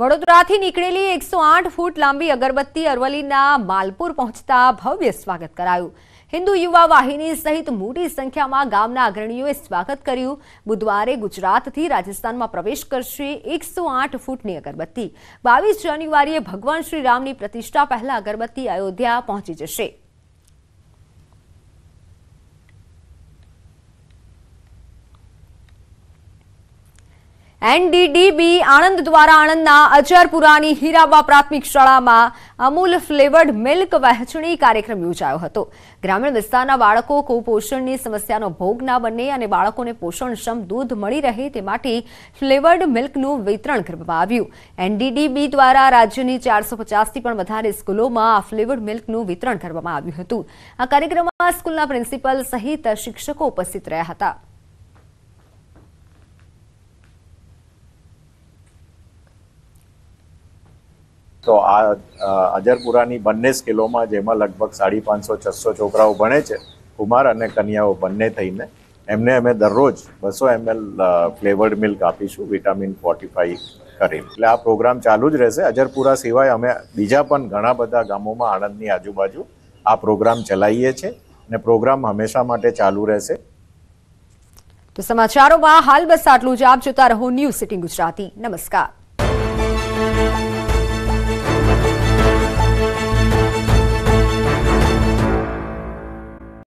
વડોદરાથી નીકળેલી એકસો આઠ ફૂટ લાંબી અગરબત્તી અરવલ્લીના માલપુર પહોંચતા ભવ્ય સ્વાગત કરાયું હિન્દુ યુવા વાહિની સહિત મોટી સંખ્યામાં ગામના અગ્રણીઓએ સ્વાગત કર્યું બુધવારે ગુજરાતથી રાજસ્થાનમાં પ્રવેશ કરશે એકસો આઠ ફૂટની અગરબત્તી બાવીસ જાન્યુઆરીએ ભગવાન શ્રીરામની પ્રતિષ્ઠા પહેલા અગરબત્તી અયોધ્યા પહોંચી જશે એનડીડીબી આણંદ દ્વારા આણંદના અજરપુરાની હીરાબા પ્રાથમિક શાળામાં અમૂલ ફ્લેવર્ડ મિલ્ક વહેંચણી કાર્યક્રમ યોજાયો હતો ગ્રામીણ વિસ્તારના બાળકો કુપોષણની સમસ્યાનો ભોગ ના બને અને બાળકોને પોષણક્ષમ દૂધ મળી રહે તે માટે ફ્લેવર્ડ મિલ્કનું વિતરણ કરવામાં આવ્યું એનડીડીબી દ્વારા રાજ્યની ચારસો પચાસથી પણ વધારે સ્કૂલોમાં આ ફ્લેવર્ડ મિલ્કનું વિતરણ કરવામાં આવ્યું હતું આ કાર્યક્રમમાં સ્કૂલના પ્રિન્સિપલ સહિત શિક્ષકો ઉપસ્થિત રહ્યા હતા તો આ અજરપુરાની બંને સ્કૂલોમાં જેમાં લગભગ સાડી પાંચસો છસો છોકરાઓ ભણે છે કુમાર અને કન્યાઓ બંને થઈને એમને અમે દરરોજ બસો એમએલ ફ્લેવર્ડ મિલ્ક આપીશું વિટામિન ફોર્ટીફાઈ કરી એટલે આ પ્રોગ્રામ ચાલુ જ રહેશે અજરપુરા સિવાય અમે બીજા પણ ઘણા બધા ગામોમાં આણંદની આજુબાજુ આ પ્રોગ્રામ ચલાવીએ છીએ અને પ્રોગ્રામ હંમેશા માટે ચાલુ રહેશે તો સમાચારોમાં હાલ બસ આટલું જ આપ જોતા રહો ન્યૂઝ સિટી ગુજરાતી નમસ્કાર